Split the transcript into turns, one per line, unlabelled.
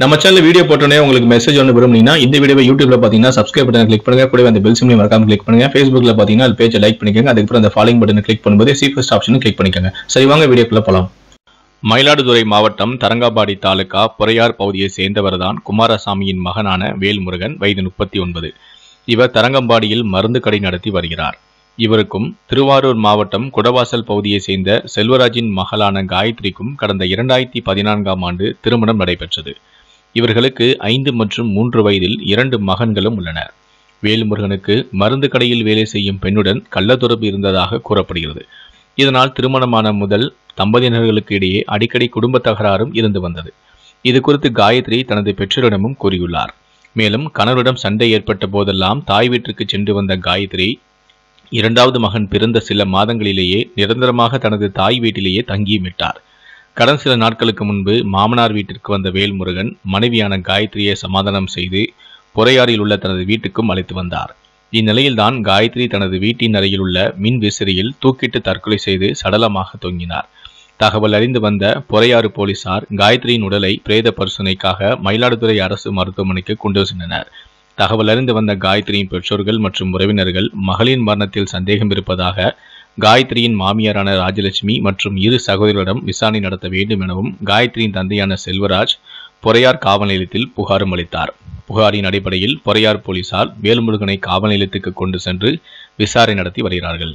நம்ம channel video போட்டோன்னே உங்களுக்கு மெசேஜ் ஒன்று விரும்புனீங்கன்னா இந்த வீடியோ யூடியூப்ல பார்த்தீங்கன்னா சப்ஸ்கிரைப் பட்டன் கிளிக் பண்ணுங்க கூட அந்த பெல் சிம்லையும் மறக்காம கிளிக் பண்ணுங்க ஃபேஸ்புக்ல பார்த்தீங்கன்னா அது பேஜை லைக் பண்ணிக்கோங்க அதுக்கப்புறம் அந்த ஃபாலோயிங் பட்டன் கிளிக் பண்ணும்போது சீஃபஸ்ட் ஆப்ஷன் கிளிக் பண்ணிக்கோங்க சரி வாங்க வீடியோக்குள்ள போலாம் மயிலாடுதுறை மாவட்டம் தரங்காபாடி தாலுகா புறையார் பகுதியை சேர்ந்தவர்தான் குமாரசாமியின் மகனான வேல்முருகன் வயது முப்பத்தி ஒன்பது இவர் தரங்கம்பாடியில் மருந்து கடை நடத்தி வருகிறார் இவருக்கும் திருவாரூர் மாவட்டம் குடவாசல் பகுதியை சேர்ந்த செல்வராஜின் மகளான காயத்ரிக்கும் கடந்த இரண்டாயிரத்தி பதினான்காம் ஆண்டு திருமணம் நடைபெற்றது இவர்களுக்கு ஐந்து மற்றும் மூன்று வயதில் இரண்டு மகன்களும் உள்ளனர் வேல்முருகனுக்கு மருந்து கடையில் வேலை செய்யும் பெண்ணுடன் கள்ளத்தொடர்பு இருந்ததாக கூறப்படுகிறது இதனால் திருமணமான முதல் தம்பதியினர்களுக்கு இடையே அடிக்கடி குடும்ப தகராறும் இருந்து வந்தது இது குறித்து காயத்ரி தனது பெற்றோரிடமும் கூறியுள்ளார் மேலும் கணவரிடம் சண்டை ஏற்பட்ட போதெல்லாம் தாய் வீட்டிற்கு சென்று வந்த காயத்ரி இரண்டாவது மகன் பிறந்த சில மாதங்களிலேயே நிரந்தரமாக தனது தாய் வீட்டிலேயே தங்கியும் விட்டார் கடந்த சில நாட்களுக்கு முன்பு மாமனார் வீட்டிற்கு வந்த வேல்முருகன் மனைவியான காயத்ரியை சமாதானம் செய்து பொறையாறில் உள்ள தனது வீட்டுக்கும் அழைத்து வந்தார் இந்நிலையில்தான் காயத்ரி தனது வீட்டின் அறையில் உள்ள மின் விசிறியில் தூக்கிட்டு தற்கொலை செய்து சடலமாக தொங்கினார் தகவல் அறிந்து வந்த பொறையாறு போலீசார் காயத்ரியின் உடலை பிரேத பரிசோதனைக்காக மயிலாடுதுறை அரசு மருத்துவமனைக்கு கொண்டு சென்றனர் தகவல் அறிந்து வந்த காயத்ரியின் பெற்றோர்கள் மற்றும் உறவினர்கள் மகளின் மரணத்தில் சந்தேகம் இருப்பதாக காயத்ரியின் மாமியாரான ராஜலட்சுமி மற்றும் இரு சகோதரிகளிடம் விசாரணை நடத்த வேண்டும் எனவும் காயத்ரியின் தந்தையான செல்வராஜ் பொறையார் காவல் நிலையத்தில் புகாரும் அளித்தார் புகாரின் அடிப்படையில் பொறையார் போலீசார் வேல்முருகனை காவல் நிலையத்துக்கு கொண்டு சென்று விசாரணை நடத்தி வருகிறார்கள்